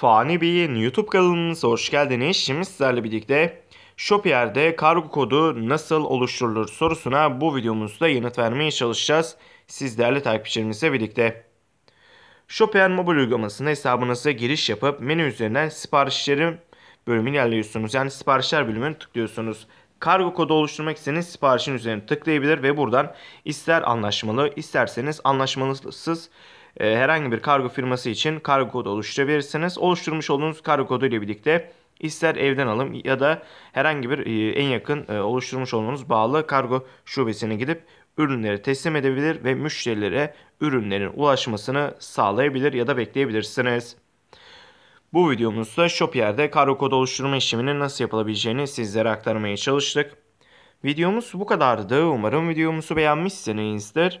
Fani Bey'in YouTube kanalımıza hoş geldiniz. Şimdi sizlerle birlikte Shopier'de kargo kodu nasıl oluşturulur sorusuna bu videomuzda yanıt vermeye çalışacağız. Sizlerle takipçilerimizle birlikte. Shopier mobil uygulamasına hesabınıza giriş yapıp menü üzerinden siparişleri bölümünü ilerliyorsunuz. Yani siparişler bölümünü tıklıyorsunuz. Kargo kodu oluşturmak istediğiniz siparişin üzerine tıklayabilir ve buradan ister anlaşmalı isterseniz anlaşmalısız ee, herhangi bir kargo firması için kargo kodu oluşturabilirsiniz. Oluşturmuş olduğunuz kargo kodu ile birlikte ister evden alım ya da herhangi bir e, en yakın e, oluşturmuş olduğunuz bağlı kargo şubesine gidip ürünleri teslim edebilir ve müşterilere ürünlerin ulaşmasını sağlayabilir ya da bekleyebilirsiniz. Bu videomuzda Shopier'de kargo kodu oluşturma işlemini nasıl yapılabileceğini sizlere aktarmaya çalıştık. Videomuz bu kadardı. Umarım videomuzu beğenmişsinizdir.